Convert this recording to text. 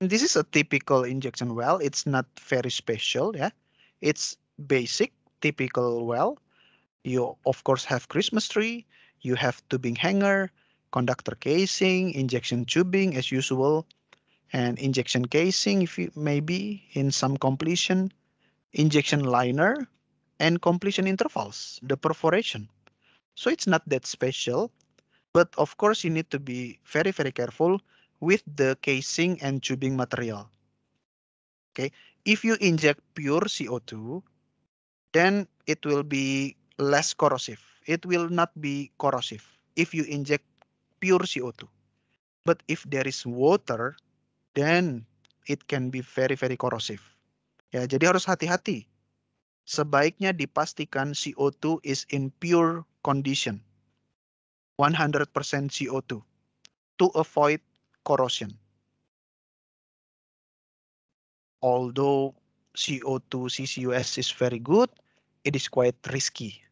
this is a typical injection well. It's not very special. Yeah, it's basic, typical well. You of course have Christmas tree. You have tubing hanger, conductor casing, injection tubing as usual, and injection casing if you maybe in some completion, injection liner, and completion intervals, the perforation. So it's not that special, but of course you need to be very, very careful with the casing and tubing material. Okay, if you inject pure CO2, then it will be less corrosive. It will not be corrosive if you inject pure CO2. But if there is water, then it can be very very corrosive. Ya, jadi harus hati-hati. Sebaiknya dipastikan CO2 is in pure condition. 100% CO2 to avoid corrosion. Although CO2 CCUS is very good, it is quite risky